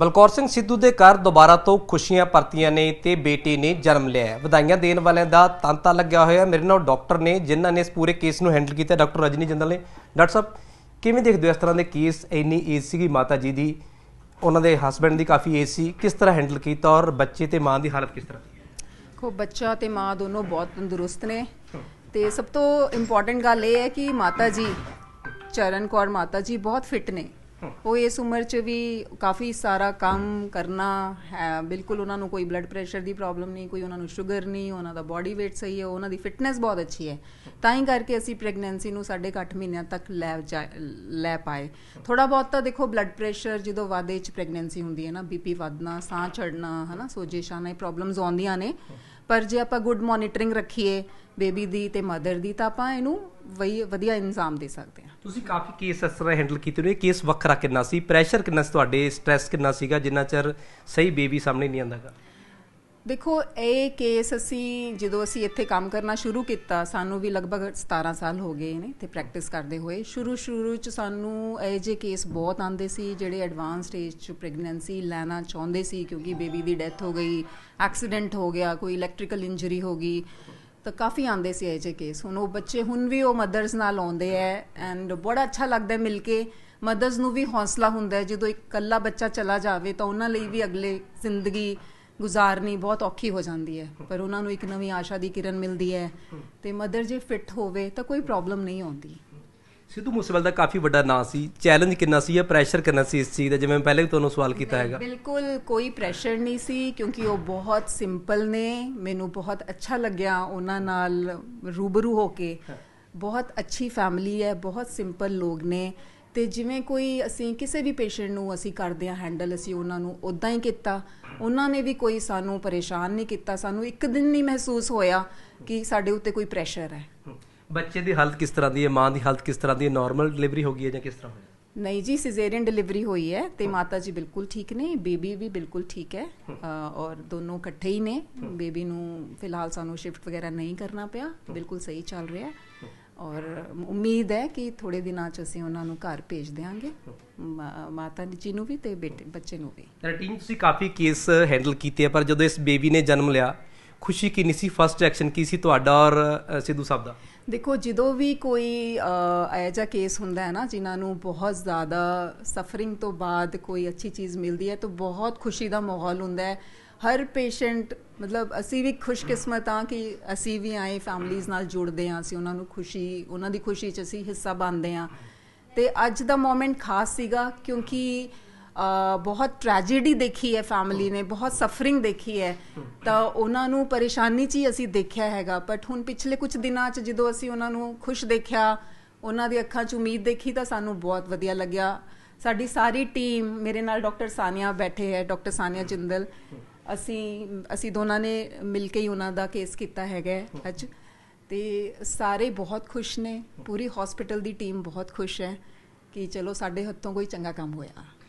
ਬਲਕੌਰ ਸਿੰਘ ਸਿੱਧੂ ਦੇ ਘਰ ਦੁਬਾਰਾ ਤੋਂ ਖੁਸ਼ੀਆਂ ਪਰਤੀਆਂ ਨੇ ਤੇ ਬੇਟੀ ਨੇ ਜਨਮ ਲਿਆ ਵਧਾਈਆਂ ਦੇਣ ਵਾਲਿਆਂ ਦਾ ਤਾਂਤਾ ਲੱਗਿਆ ਹੋਇਆ ਮੇਰੇ ਨਾਲ ਡਾਕਟਰ ਨੇ ਜਿਨ੍ਹਾਂ ਨੇ ਇਸ ਪੂਰੇ ਕੇਸ ਨੂੰ ਹੈਂਡਲ ਕੀਤਾ ਡਾਕਟਰ ਰਜਨੀ ਜੰਦਲ ਨੇ ਡਾਕਟਰ ਸਾਹਿਬ ਕਿਵੇਂ ਦੇਖਦੇ ਹੋ ਇਸ ਤਰ੍ਹਾਂ ਦੇ ਕੇਸ ਇੰਨੀ ਏਜ ਸੀਗੀ ਮਾਤਾ ਜੀ ਦੀ ਉਹਨਾਂ ਦੇ ਹਸਬੰਡ ਦੀ ਕਾਫੀ ਏਜ ਸੀ ਕਿਸ ਤਰ੍ਹਾਂ ਹੈਂਡਲ ਕੀਤਾ ਔਰ ਬੱਚੇ ਤੇ ਮਾਂ ਦੀ ਹਾਲਤ ਕਿਸ ਤਰ੍ਹਾਂ ਕੋ ਬੱਚਾ ਤੇ ਮਾਂ ਦੋਨੋਂ ਬਹੁਤ ਤੰਦਰੁਸਤ ਨੇ ਤੇ ਸਭ ਤੋਂ ਇੰਪੋਰਟੈਂਟ ਗੱਲ ਇਹ ਹੈ ਕਿ ਮਾਤਾ ਜੀ ਚਰਨ ਕੌਰ ਮਾਤਾ ਜੀ ਬਹੁਤ ਫਿਟ ਨੇ ਉਹ ਇਸ ਉਮਰ 'ਚ ਵੀ ਕਾਫੀ ਸਾਰਾ ਕੰਮ ਕਰਨਾ ਹੈ ਬਿਲਕੁਲ ਉਹਨਾਂ ਨੂੰ ਕੋਈ ਬਲੱਡ ਪ੍ਰੈਸ਼ਰ ਦੀ ਪ੍ਰੋਬਲਮ ਨਹੀਂ ਕੋਈ ਉਹਨਾਂ ਨੂੰ ਸ਼ੂਗਰ ਨਹੀਂ ਉਹਨਾਂ ਦਾ ਬਾਡੀ weight ਸਹੀ ਹੈ ਉਹਨਾਂ ਦੀ ਫਿਟਨੈਸ ਬਹੁਤ ਅੱਛੀ ਹੈ ਤਾਂ ਹੀ ਕਰਕੇ ਅਸੀਂ ਪ੍ਰੈਗਨੈਂਸੀ ਨੂੰ 8 ਮਹੀਨਿਆਂ ਤੱਕ ਲੈ ਲੈ ਪਾਏ ਥੋੜਾ ਬਹੁਤ ਤਾਂ ਦੇਖੋ ਬਲੱਡ ਪ੍ਰੈਸ਼ਰ ਜਦੋਂ ਵਾਦੇ 'ਚ ਪ੍ਰੈਗਨੈਂਸੀ ਹੁੰਦੀ ਹੈ ਨਾ ਬੀਪੀ ਵਧਣਾ ਸਾਹ ਚੜਨਾ ਹਨਾ ਸੋਜੇਸ਼ਾਂ ਨਾਲ ਪ੍ਰੋਬਲਮਸ ਆਉਂਦੀਆਂ ਨੇ ਪਰ ਜੇ ਆਪਾਂ ਗੁੱਡ ਮੋਨੀਟਰਿੰਗ ਰੱਖੀਏ ਬੇਬੀ ਦੀ ਤੇ ਮਦਰ ਦੀ ਤਾਂ ਆਪਾਂ ਇਹਨੂੰ ਵਈ ਵਧੀਆ ਇਨਜ਼ਾਮ ਦੇ ਸਕਦੇ ਹਾਂ ਤੁਸੀਂ ਕਾਫੀ ਕੇਸ ਇਸ ਤਰ੍ਹਾਂ ਹੈਂਡਲ ਕੀਤੇ ਨੇ ਕੇਸ ਵੱਖਰਾ ਕਿੰਨਾ ਸੀ ਪ੍ਰੈਸ਼ਰ ਕਿੰਨਾ ਸੀ ਤੁਹਾਡੇ ਸਟ्रेस ਕਿੰਨਾ ਸੀਗਾ ਜਿੰਨਾ ਚਿਰ ਸਹੀ ਬੇਬੀ ਸਾਹਮਣੇ ਨਹੀਂ ਆਂਦਾਗਾ ਦੇਖੋ ਇਹ ਕੇਸ ਅਸੀਂ ਜਦੋਂ ਅਸੀਂ ਇੱਥੇ ਕੰਮ ਕਰਨਾ ਸ਼ੁਰੂ ਕੀਤਾ ਸਾਨੂੰ ਵੀ ਲਗਭਗ 17 ਸਾਲ ਹੋ ਗਏ ਨੇ ਤੇ ਪ੍ਰੈਕਟਿਸ ਕਰਦੇ ਹੋਏ ਸ਼ੁਰੂ ਸ਼ੁਰੂ ਚ ਸਾਨੂੰ ਇਹ ਜੇ ਕੇਸ ਬਹੁਤ ਆਂਦੇ ਸੀ ਜਿਹੜੇ ਐਡਵਾਂਸ ਸਟੇਜ ਚ ਪ੍ਰੈਗਨੈਂਸੀ ਲੈਣਾ ਚਾਹੁੰਦੇ ਸੀ ਕਿਉਂਕਿ ਬੇਬੀ ਦੀ ਡੈਥ ਹੋ ਗਈ ਐਕਸੀਡੈਂਟ ਹੋ ਗਿਆ ਕੋਈ ਇਲੈਕਟ੍ਰੀਕਲ ਇੰਜਰੀ ਹੋ ਗਈ ਤਾਂ ਕਾਫੀ ਆਂਦੇ ਸੀ ਇਹ ਜੇ ਕੇਸ ਹੁਣ ਉਹ ਬੱਚੇ ਹੁਣ ਵੀ ਉਹ ਮਦਰਸ ਨਾਲ ਆਉਂਦੇ ਐ ਐਂਡ ਬੜਾ ਅੱਛਾ ਲੱਗਦਾ ਮਿਲ ਕੇ ਮਦਰਸ ਨੂੰ ਵੀ ਹੌਸਲਾ ਹੁੰਦਾ ਜਦੋਂ ਇੱਕ ਇਕੱਲਾ ਬੱਚਾ ਚਲਾ ਜਾਵੇ ਤਾਂ ਉਹਨਾਂ ਲਈ ਵੀ ਅਗਲੇ ਜ਼ਿੰਦਗੀ ਗੁਜ਼ਾਰਨੀ ਬਹੁਤ ਔਖੀ ਹੋ ਜਾਂਦੀ ਹੈ ਪਰ ਉਹਨਾਂ ਨੂੰ ਇੱਕ ਨਵੀਂ ਆਸ਼ਾ ਦੀ ਕਿਰਨ ਮਿਲਦੀ ਹੈ ਤੇ ਮਦਰ ਜੇ ਫਿੱਟ ਹੋਵੇ ਤਾਂ ਕੋਈ ਪ੍ਰੋਬਲਮ ਨਹੀਂ ਆਉਂਦੀ ਸਿੱਧੂ ਮੂਸੇਵਾਲ ਦਾ ਕਾਫੀ ਵੱਡਾ ਨਾਂ ਸੀ ਚੈਲੰਜ ਕਿੰਨਾ ਸੀ ਜਾਂ ਪ੍ਰੈਸ਼ਰ ਕਿੰਨਾ ਸੀ ਇਸ ਚੀਜ਼ ਦਾ ਜਿਵੇਂ ਪਹਿਲੇ ਵੀ ਤੁਹਾਨੂੰ ਸਵਾਲ ਕੀਤਾ ਹੈਗਾ ਬਿਲਕੁਲ ਕੋਈ ਪ੍ਰੈਸ਼ਰ ਨਹੀਂ ਸੀ ਕਿਉਂਕਿ ਉਹ ਬਹੁਤ ਸਿੰਪਲ ਨੇ ਮੈਨੂੰ ਬਹੁਤ ਅੱਛਾ ਲੱਗਿਆ ਉਹਨਾਂ ਨਾਲ ਰੂਬਰੂ ਹੋ ਕੇ ਬਹੁਤ ਅੱਛੀ ਫੈਮਿਲੀ ਹੈ ਬਹੁਤ ਸਿੰਪਲ ਲੋਕ ਨੇ ਤੇ ਜਿਵੇਂ ਕੋਈ ਅਸੀਂ ਕਿਸੇ ਵੀ ਪੇਸ਼ੈਂਟ ਨੂੰ ਅਸੀਂ ਕਰਦੇ ਆ ਹੈਂਡਲ ਅਸੀਂ ਉਹਨਾਂ ਨੂੰ ਉਦਾਂ ਹੀ ਕੀਤਾ ਉਹਨਾਂ ਨੇ ਵੀ ਕੋਈ ਸਾਨੂੰ ਪਰੇਸ਼ਾਨ ਨਹੀਂ ਕੀਤਾ ਸਾਨੂੰ ਇੱਕ ਦਿਨ ਨਹੀਂ ਮਹਿਸੂਸ ਹੋਇਆ ਕਿ ਸਾਡੇ ਉੱਤੇ ਕੋਈ ਪ੍ਰੈਸ਼ਰ ਹੈ ਬੱਚੇ ਦੀ ਹਾਲਤ ਕਿਸ ਤਰ੍ਹਾਂ ਦੀ ਹੈ ਮਾਂ ਦੀ ਹਾਲਤ ਕਿਸ ਤਰ੍ਹਾਂ ਦੀ ਹੈ ਨਾਰਮਲ ਡਿਲੀਵਰੀ ਹੋ ਗਈ ਹੈ ਜਾਂ ਕਿਸ ਤਰ੍ਹਾਂ ਨਹੀਂ ਜੀ ਸਿਜ਼ੇਰੀਅਨ ਡਿਲੀਵਰੀ ਹੋਈ ਹੈ ਤੇ ਮਾਤਾ ਜੀ ਬਿਲਕੁਲ ਠੀਕ ਨੇ ਬੇਬੀ ਵੀ ਬਿਲਕੁਲ ਠੀਕ ਹੈ ਔਰ ਦੋਨੋਂ ਇਕੱਠੇ ਹੀ ਨੇ ਬੇਬੀ ਨੂੰ ਫਿਲਹਾਲ ਸਾਨੂੰ ਸ਼ਿਫਟ ਵਗੈਰਾ ਨਹੀਂ ਕਰਨਾ ਪਿਆ ਬਿਲਕੁਲ ਸਹੀ ਚੱਲ ਰਿਹਾ ਹੈ ਔਰ ਉਮੀਦ ਹੈ ਕਿ ਥੋੜੇ ਦਿਨਾਂ ਚ ਅਸੀਂ ਉਹਨਾਂ ਨੂੰ ਘਰ ਭੇਜ ਦੇਵਾਂਗੇ ਮਾਤਾ ਜੀ ਨੂੰ ਵੀ ਤੇ ਬੇਟੇ ਬੱਚੇ ਨੂੰ ਵੀ ਟੀਮ ਤੁਸੀਂ ਕਾਫੀ ਕੇਸ ਹੈਂਡਲ ਕੀਤੇ ਆ ਪਰ ਜਦੋਂ ਇਸ ਬੇਬੀ ਨੇ ਜਨਮ ਲਿਆ ਖੁਸ਼ੀ ਕਿੰਨੀ ਸੀ ਫਸਟ ਐਕਸ਼ਨ ਕੀ ਸੀ ਤੁਹਾਡਾ ਔਰ ਸਿੱਧੂ ਸਾਹਿਬ ਦਾ ਦੇਖੋ ਜਦੋਂ ਵੀ ਕੋਈ ਐਜਾ ਕੇਸ ਹੁੰਦਾ ਹੈ ਨਾ ਜਿਨ੍ਹਾਂ ਨੂੰ ਬਹੁਤ ਜ਼ਿਆਦਾ ਸਫਰਿੰਗ ਤੋਂ ਬਾਅਦ ਕੋਈ ਅੱਛੀ ਚੀਜ਼ ਮਿਲਦੀ ਹੈ ਤਾਂ ਬਹੁਤ ਖੁਸ਼ੀ ਦਾ ਮਾਹੌਲ ਹੁੰਦਾ ਹੈ ਹਰ ਪੇਸ਼ੈਂਟ ਮਤਲਬ ਅਸੀਂ ਵੀ ਖੁਸ਼ਕਿਸਮਤ ਆ ਕਿ ਅਸੀਂ ਵੀ ਆਏ ਫੈਮਲੀਆਂ ਨਾਲ ਜੁੜਦੇ ਆ ਅਸੀਂ ਉਹਨਾਂ ਨੂੰ ਖੁਸ਼ੀ ਉਹਨਾਂ ਦੀ ਖੁਸ਼ੀ 'ਚ ਅਸੀਂ ਹਿੱਸਾ ਬਣਦੇ ਆ ਤੇ ਅੱਜ ਦਾ ਮੂਮੈਂਟ ਖਾਸ ਸੀਗਾ ਕਿਉਂਕਿ ਬਹੁਤ ਟ੍ਰੈਜੇਡੀ ਦੇਖੀ ਹੈ ਫੈਮਿਲੀ ਨੇ ਬਹੁਤ ਸਫਰਿੰਗ ਦੇਖੀ ਹੈ ਤਾਂ ਉਹਨਾਂ ਨੂੰ ਪਰੇਸ਼ਾਨੀ 'ਚ ਹੀ ਅਸੀਂ ਦੇਖਿਆ ਹੈਗਾ ਬਟ ਹੁਣ ਪਿਛਲੇ ਕੁਝ ਦਿਨਾਂ 'ਚ ਜਦੋਂ ਅਸੀਂ ਉਹਨਾਂ ਨੂੰ ਖੁਸ਼ ਦੇਖਿਆ ਉਹਨਾਂ ਦੀ ਅੱਖਾਂ 'ਚ ਉਮੀਦ ਦੇਖੀ ਤਾਂ ਸਾਨੂੰ ਬਹੁਤ ਵਧੀਆ ਲੱਗਿਆ ਸਾਡੀ ਸਾਰੀ ਟੀਮ ਮੇਰੇ ਨਾਲ ਡਾਕਟਰ ਸਾਨੀਆ ਬੈਠੇ ਹੈ ਡਾਕਟਰ ਸਾਨੀਆ ਜਿੰਦਲ ਅਸੀਂ ਅਸੀਂ ਦੋਨਾਂ ਨੇ ਮਿਲ ਕੇ ਹੀ ਉਹਨਾਂ ਦਾ ਕੇਸ ਕੀਤਾ ਹੈਗਾ ਅੱਜ ਤੇ ਸਾਰੇ ਬਹੁਤ ਖੁਸ਼ ਨੇ ਪੂਰੀ ਹਸਪੀਟਲ ਦੀ ਟੀਮ ਬਹੁਤ ਖੁਸ਼ ਹੈ ਕਿ ਚਲੋ ਸਾਡੇ ਹੱਥੋਂ ਕੋਈ ਚੰਗਾ ਕੰਮ ਹੋਇਆ